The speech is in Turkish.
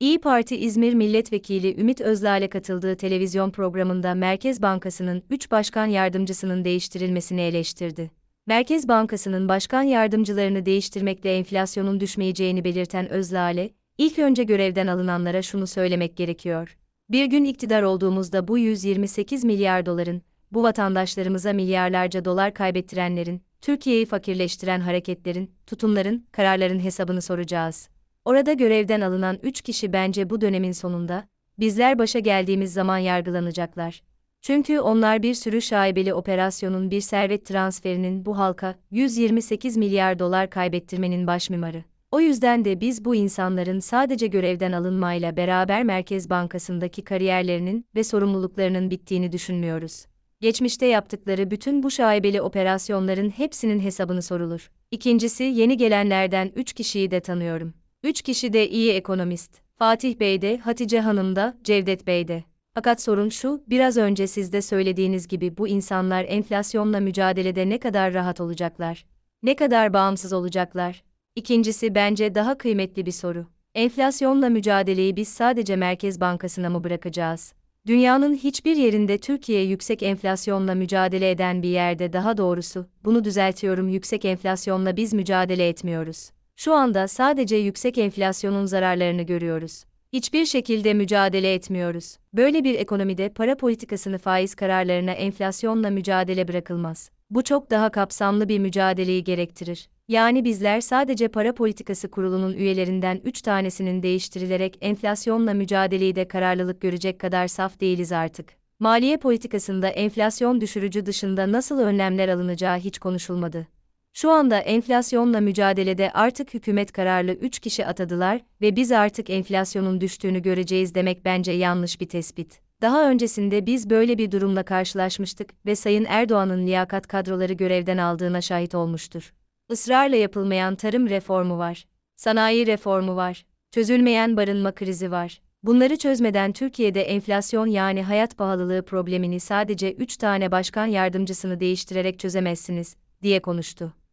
İyi Parti İzmir Milletvekili Ümit Özlal'e katıldığı televizyon programında Merkez Bankası'nın 3 başkan yardımcısının değiştirilmesini eleştirdi. Merkez Bankası'nın başkan yardımcılarını değiştirmekle enflasyonun düşmeyeceğini belirten Özlal'e, ilk önce görevden alınanlara şunu söylemek gerekiyor. Bir gün iktidar olduğumuzda bu 128 milyar doların, bu vatandaşlarımıza milyarlarca dolar kaybettirenlerin, Türkiye'yi fakirleştiren hareketlerin, tutumların, kararların hesabını soracağız. Orada görevden alınan üç kişi bence bu dönemin sonunda, bizler başa geldiğimiz zaman yargılanacaklar. Çünkü onlar bir sürü şaibeli operasyonun bir servet transferinin bu halka 128 milyar dolar kaybettirmenin başmimarı. O yüzden de biz bu insanların sadece görevden alınmayla beraber Merkez Bankası'ndaki kariyerlerinin ve sorumluluklarının bittiğini düşünmüyoruz. Geçmişte yaptıkları bütün bu şaibeli operasyonların hepsinin hesabını sorulur. İkincisi yeni gelenlerden 3 kişiyi de tanıyorum. Üç kişi de iyi ekonomist. Fatih Bey de, Hatice Hanım da, Cevdet Bey de. Fakat sorun şu, biraz önce siz de söylediğiniz gibi bu insanlar enflasyonla mücadelede ne kadar rahat olacaklar? Ne kadar bağımsız olacaklar? İkincisi bence daha kıymetli bir soru. Enflasyonla mücadeleyi biz sadece Merkez Bankası'na mı bırakacağız? Dünyanın hiçbir yerinde Türkiye yüksek enflasyonla mücadele eden bir yerde daha doğrusu, bunu düzeltiyorum yüksek enflasyonla biz mücadele etmiyoruz. Şu anda sadece yüksek enflasyonun zararlarını görüyoruz. Hiçbir şekilde mücadele etmiyoruz. Böyle bir ekonomide para politikasını faiz kararlarına enflasyonla mücadele bırakılmaz. Bu çok daha kapsamlı bir mücadeleyi gerektirir. Yani bizler sadece para politikası kurulunun üyelerinden 3 tanesinin değiştirilerek enflasyonla mücadeleyi de kararlılık görecek kadar saf değiliz artık. Maliye politikasında enflasyon düşürücü dışında nasıl önlemler alınacağı hiç konuşulmadı. Şu anda enflasyonla mücadelede artık hükümet kararlı 3 kişi atadılar ve biz artık enflasyonun düştüğünü göreceğiz demek bence yanlış bir tespit. Daha öncesinde biz böyle bir durumla karşılaşmıştık ve Sayın Erdoğan'ın liyakat kadroları görevden aldığına şahit olmuştur. Israrla yapılmayan tarım reformu var. Sanayi reformu var. Çözülmeyen barınma krizi var. Bunları çözmeden Türkiye'de enflasyon yani hayat pahalılığı problemini sadece 3 tane başkan yardımcısını değiştirerek çözemezsiniz diye konuştu.